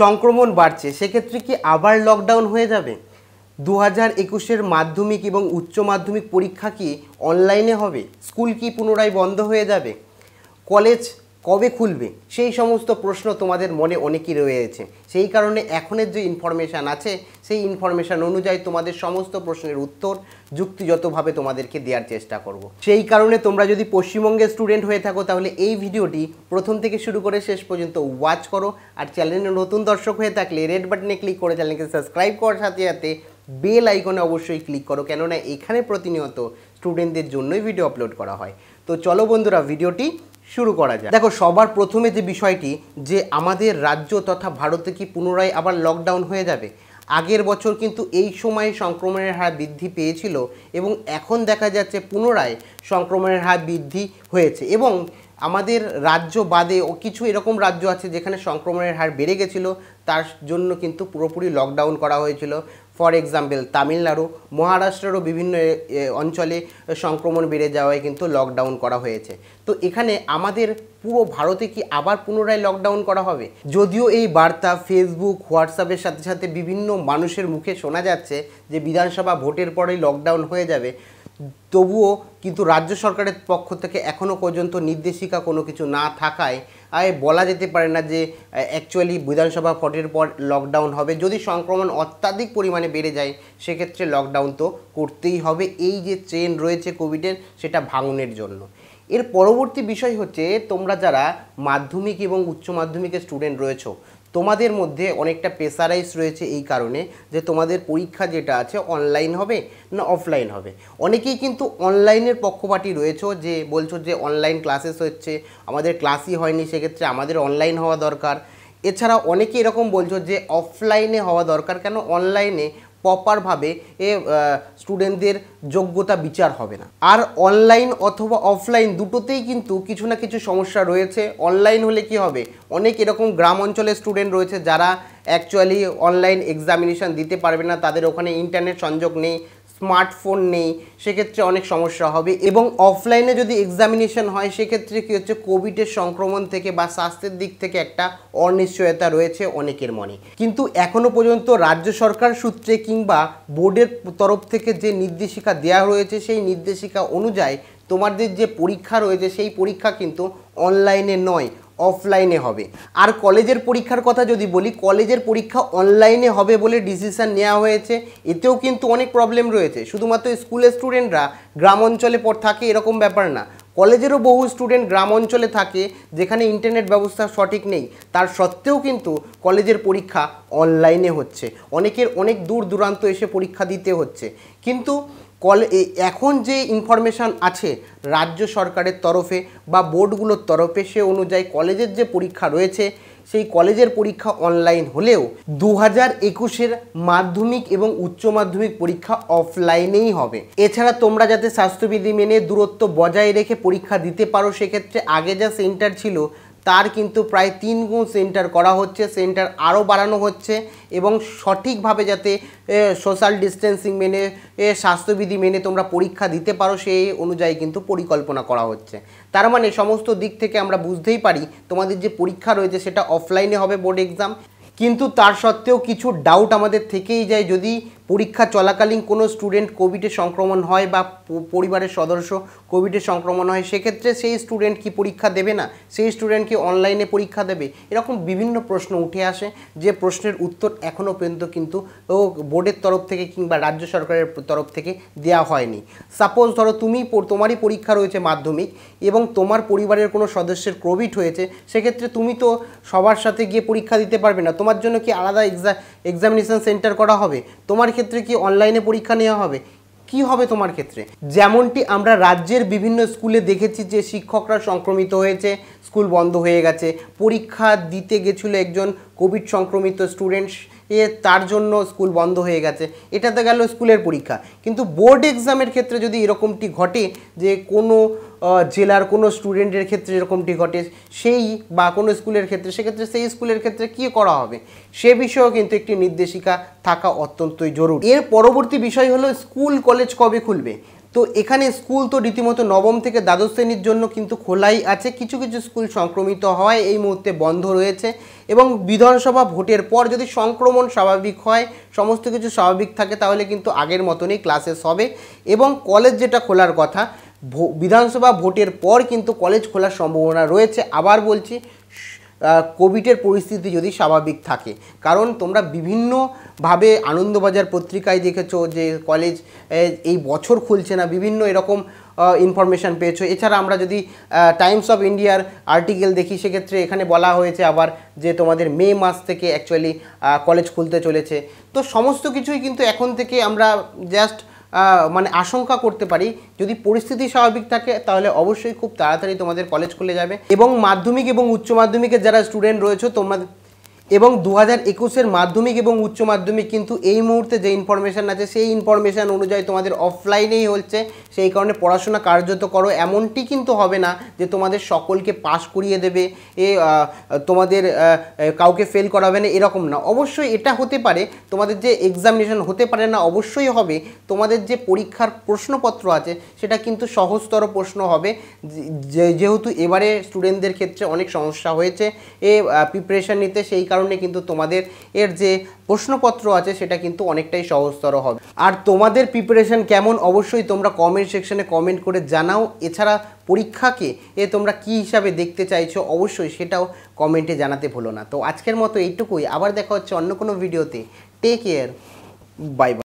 সংক্রমণ বাড়ছে সেক্ষেত্রে কি আবার লকডাউন হয়ে যাবে দু হাজার একুশের মাধ্যমিক এবং উচ্চ মাধ্যমিক পরীক্ষা কি অনলাইনে হবে স্কুল কি পুনরায় বন্ধ হয়ে যাবে কলেজ কবে খুলবে সেই সমস্ত প্রশ্ন তোমাদের মনে অনেকই রয়েছে সেই কারণে এখনের যে ইনফরমেশান আছে সেই ইনফরমেশান অনুযায়ী তোমাদের সমস্ত প্রশ্নের উত্তর যুক্তিযতভাবে তোমাদেরকে দেওয়ার চেষ্টা করব। সেই কারণে তোমরা যদি পশ্চিমবঙ্গের স্টুডেন্ট হয়ে থাকো তাহলে এই ভিডিওটি প্রথম থেকে শুরু করে শেষ পর্যন্ত ওয়াচ করো আর চ্যানেলে নতুন দর্শক হয়ে থাকলে রেড বাটনে ক্লিক করে চ্যানেলকে সাবস্ক্রাইব করার সাথে সাথে বেল আইকনে অবশ্যই ক্লিক করো কেননা এখানে প্রতিনিয়ত স্টুডেন্টদের জন্যই ভিডিও আপলোড করা হয় তো চলো বন্ধুরা ভিডিওটি শুরু করা যায় দেখো সবার প্রথমে যে বিষয়টি যে আমাদের রাজ্য তথা ভারতে কি পুনরায় আবার লকডাউন হয়ে যাবে আগের বছর কিন্তু এই সময়ে সংক্রমণের হার বৃদ্ধি পেয়েছিল এবং এখন দেখা যাচ্ছে পুনরায় সংক্রমণের হার বৃদ্ধি হয়েছে এবং আমাদের রাজ্য বাদে ও কিছু এরকম রাজ্য আছে যেখানে সংক্রমণের হার বেড়ে গেছিলো তার জন্য কিন্তু পুরোপুরি লকডাউন করা হয়েছিল ফর এক্সাম্পল তামিলনাড়ু মহারাষ্ট্রেরও বিভিন্ন অঞ্চলে সংক্রমণ বেড়ে যাওয়ায় কিন্তু লকডাউন করা হয়েছে তো এখানে আমাদের পুরো ভারতে কি আবার পুনরায় লকডাউন করা হবে যদিও এই বার্তা ফেসবুক হোয়াটসঅ্যাপের সাথে সাথে বিভিন্ন মানুষের মুখে শোনা যাচ্ছে যে বিধানসভা ভোটের পরেই লকডাউন হয়ে যাবে তবুও কিন্তু রাজ্য সরকারের পক্ষ থেকে এখনও পর্যন্ত নির্দেশিকা কোনো কিছু না থাকায় আয় বলা যেতে পারে না যে অ্যাকচুয়ালি বিধানসভা ফটের পর লকডাউন হবে যদি সংক্রমণ অত্যাধিক পরিমাণে বেড়ে যায় সেক্ষেত্রে লকডাউন তো করতেই হবে এই যে চেন রয়েছে কোভিডের সেটা ভাঙনের জন্য এর পরবর্তী বিষয় হচ্ছে তোমরা যারা মাধ্যমিক এবং উচ্চ মাধ্যমিকের স্টুডেন্ট রয়েছো তোমাদের মধ্যে অনেকটা প্রেসারাইজ রয়েছে এই কারণে যে তোমাদের পরীক্ষা যেটা আছে অনলাইন হবে না অফলাইন হবে অনেকেই কিন্তু অনলাইনের পক্ষপাটি রয়েছে যে বলছো যে অনলাইন ক্লাসেস হচ্ছে আমাদের ক্লাসই হয়নি সেক্ষেত্রে আমাদের অনলাইন হওয়া দরকার এছাড়া অনেকে এরকম বলছো যে অফলাইনে হওয়া দরকার কেন অনলাইনে প্রপারভাবে এ স্টুডেন্টদের যোগ্যতা বিচার হবে না আর অনলাইন অথবা অফলাইন দুটোতেই কিন্তু কিছু না কিছু সমস্যা রয়েছে অনলাইন হলে কি হবে অনেক এরকম গ্রাম অঞ্চলের স্টুডেন্ট রয়েছে যারা অ্যাকচুয়ালি অনলাইন এক্সামিনেশান দিতে পারবে না তাদের ওখানে ইন্টারনেট সংযোগ নেই স্মার্টফোন নেই সেক্ষেত্রে অনেক সমস্যা হবে এবং অফলাইনে যদি এক্সামিনেশন হয় সেক্ষেত্রে কী হচ্ছে কোভিডের সংক্রমণ থেকে বা স্বাস্থ্যের দিক থেকে একটা অনিশ্চয়তা রয়েছে অনেকের মনে কিন্তু এখনও পর্যন্ত রাজ্য সরকার সূত্রে কিংবা বোর্ডের তরফ থেকে যে নির্দেশিকা দেওয়া রয়েছে সেই নির্দেশিকা অনুযায়ী তোমাদের যে পরীক্ষা রয়েছে সেই পরীক্ষা কিন্তু অনলাইনে নয় অফলাইনে হবে আর কলেজের পরীক্ষার কথা যদি বলি কলেজের পরীক্ষা অনলাইনে হবে বলে ডিসিশান নেওয়া হয়েছে এতেও কিন্তু অনেক প্রবলেম রয়েছে শুধুমাত্র স্কুলের স্টুডেন্টরা গ্রাম অঞ্চলে পর থাকে এরকম ব্যাপার না কলেজেরও বহু স্টুডেন্ট গ্রাম অঞ্চলে থাকে যেখানে ইন্টারনেট ব্যবস্থা সঠিক নেই তার সত্ত্বেও কিন্তু কলেজের পরীক্ষা অনলাইনে হচ্ছে অনেকের অনেক দূর দূরান্ত এসে পরীক্ষা দিতে হচ্ছে কিন্তু কল এখন যে ইনফরমেশান আছে রাজ্য সরকারের তরফে বা বোর্ডগুলোর তরফে সে অনুযায়ী কলেজের যে পরীক্ষা রয়েছে সেই কলেজের পরীক্ষা অনলাইন হলেও দু হাজার একুশের মাধ্যমিক এবং উচ্চ মাধ্যমিক পরীক্ষা অফলাইনেই হবে এছাড়া তোমরা যাতে স্বাস্থ্যবিধি মেনে দূরত্ব বজায় রেখে পরীক্ষা দিতে পারো সেক্ষেত্রে আগে যা সেন্টার ছিল তার কিন্তু প্রায় তিন গুণ সেন্টার করা হচ্ছে সেন্টার আরও বাড়ানো হচ্ছে এবং সঠিকভাবে যাতে সোশ্যাল ডিস্টেন্সিং মেনে স্বাস্থ্যবিধি মেনে তোমরা পরীক্ষা দিতে পারো সেই অনুযায়ী কিন্তু পরিকল্পনা করা হচ্ছে তার মানে সমস্ত দিক থেকে আমরা বুঝতেই পারি তোমাদের যে পরীক্ষা রয়েছে সেটা অফলাইনে হবে বোর্ড এক্সাম কিন্তু তার সত্ত্বেও কিছু ডাউট আমাদের থেকেই যায় যদি পরীক্ষা চলাকালীন কোনো স্টুডেন্ট কোভিডে সংক্রমণ হয় বা পরিবারের সদস্য কোভিডে সংক্রমণ হয় সেক্ষেত্রে সেই স্টুডেন্ট কি পরীক্ষা দেবে না সেই স্টুডেন্ট কি অনলাইনে পরীক্ষা দেবে এরকম বিভিন্ন প্রশ্ন উঠে আসে যে প্রশ্নের উত্তর এখনও পর্যন্ত কিন্তু বোর্ডের তরফ থেকে কিংবা রাজ্য সরকারের তরফ থেকে দেয়া হয়নি সাপোজ ধরো তুমি তোমারই পরীক্ষা রয়েছে মাধ্যমিক এবং তোমার পরিবারের কোনো সদস্যের কোভিড হয়েছে সেক্ষেত্রে তুমি তো সবার সাথে গিয়ে পরীক্ষা দিতে পারবে না তোমার জন্য কি আলাদা এক্সামিনেশন সেন্টার করা হবে তোমার ক্ষেত্রে কি অনলাইনে পরীক্ষা নেওয়া হবে কি হবে তোমার ক্ষেত্রে যেমনটি আমরা রাজ্যের বিভিন্ন স্কুলে দেখেছি যে শিক্ষকরা সংক্রমিত হয়েছে স্কুল বন্ধ হয়ে গেছে পরীক্ষা দিতে গেছিলো একজন কোভিড সংক্রমিত স্টুডেন্টস এ তার জন্য স্কুল বন্ধ হয়ে গেছে এটা তো গেল স্কুলের পরীক্ষা কিন্তু বোর্ড এক্সামের ক্ষেত্রে যদি এরকমটি ঘটে যে কোনো জেলার কোনো স্টুডেন্টের ক্ষেত্রে যেরকমটি ঘটে সেই বা কোনো স্কুলের ক্ষেত্রে সেক্ষেত্রে সেই স্কুলের ক্ষেত্রে কি করা হবে সে বিষয়েও কিন্তু একটি নির্দেশিকা থাকা অত্যন্তই জরুরি এর পরবর্তী বিষয় হলো স্কুল কলেজ কবে খুলবে তো এখানে স্কুল তো রীতিমতো নবম থেকে দ্বাদশ শ্রেণীর জন্য কিন্তু খোলাই আছে কিছু কিছু স্কুল সংক্রমিত হয় এই মুহূর্তে বন্ধ রয়েছে এবং বিধানসভা ভোটের পর যদি সংক্রমণ স্বাভাবিক হয় সমস্ত কিছু স্বাভাবিক থাকে তাহলে কিন্তু আগের মতনই ক্লাসেস হবে এবং কলেজ যেটা খোলার কথা বিধানসভা ভোটের পর কিন্তু কলেজ খোলার সম্ভাবনা রয়েছে আবার বলছি কোভিডের পরিস্থিতি যদি স্বাভাবিক থাকে কারণ তোমরা বিভিন্নভাবে আনন্দবাজার পত্রিকায় দেখেছো যে কলেজ এই বছর খুলছে না বিভিন্ন এরকম ইনফরমেশান পেয়েছো এছাড়া আমরা যদি টাইমস অফ ইন্ডিয়ার আর্টিকেল দেখি সেক্ষেত্রে এখানে বলা হয়েছে আবার যে তোমাদের মে মাস থেকে অ্যাকচুয়ালি কলেজ খুলতে চলেছে তো সমস্ত কিছুই কিন্তু এখন থেকে আমরা জাস্ট মানে আশঙ্কা করতে পারি যদি পরিস্থিতি স্বাভাবিক থাকে তাহলে অবশ্যই খুব তাড়াতাড়ি তোমাদের কলেজ খুলে যাবে এবং মাধ্যমিক এবং উচ্চ মাধ্যমিকের যারা স্টুডেন্ট রয়েছে তোমাদের এবং দু হাজার একুশের মাধ্যমিক এবং উচ্চ মাধ্যমিক কিন্তু এই মুহূর্তে যে ইনফরমেশান আছে সেই ইনফরমেশান অনুযায়ী তোমাদের অফলাইনেই হচ্ছে সেই কারণে পড়াশোনা কার্যত করো এমনটি কিন্তু হবে না যে তোমাদের সকলকে পাশ করিয়ে দেবে এ তোমাদের কাউকে ফেল করাবে না এরকম না অবশ্যই এটা হতে পারে তোমাদের যে এক্সামিনেশন হতে পারে না অবশ্যই হবে তোমাদের যে পরীক্ষার প্রশ্নপত্র আছে সেটা কিন্তু সহজতর প্রশ্ন হবে যেহেতু এবারে স্টুডেন্টদের ক্ষেত্রে অনেক সমস্যা হয়েছে এ প্রিপারেশান নিতে সেই কারণে কিন্তু তোমাদের এর যে প্রশ্নপত্র আছে সেটা কিন্তু অনেকটাই সহজতর হবে আর তোমাদের প্রিপারেশন কেমন অবশ্যই তোমরা কমেন্ট সেকশনে কমেন্ট করে জানাও এছাড়া পরীক্ষাকে এ তোমরা কি হিসাবে দেখতে চাইছো অবশ্যই সেটাও কমেন্টে জানাতে ভুলো না তো আজকের মতো এইটুকুই আবার দেখা হচ্ছে অন্য কোনো ভিডিওতে টেক কেয়ার বাই বাই